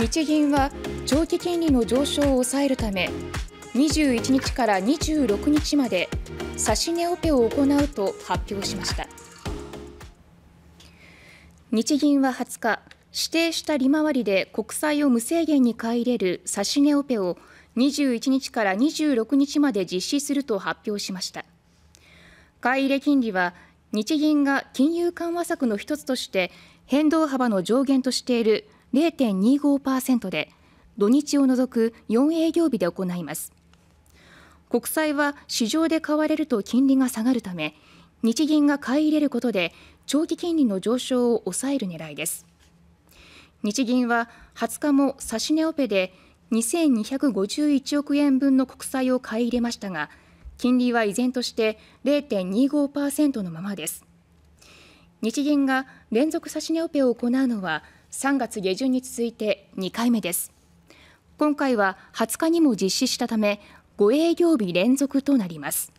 日銀は長期金利の上昇を抑えるため21日から26日まで指値オペを行うと発表しました日銀は20日指定した利回りで国債を無制限に買い入れる指値オペを21日から26日まで実施すると発表しました買い入れ金利は日銀が金融緩和策の一つとして変動幅の上限としている0.25%で土日を除く4営業日で行います国債は市場で買われると金利が下がるため日銀が買い入れることで長期金利の上昇を抑える狙いです日銀は20日も指値オペで2251億円分の国債を買い入れましたが金利は依然として0.25%のままです日銀が連続指値オペを行うのは3月下旬に続いて2回目です今回は20日にも実施したため5営業日連続となります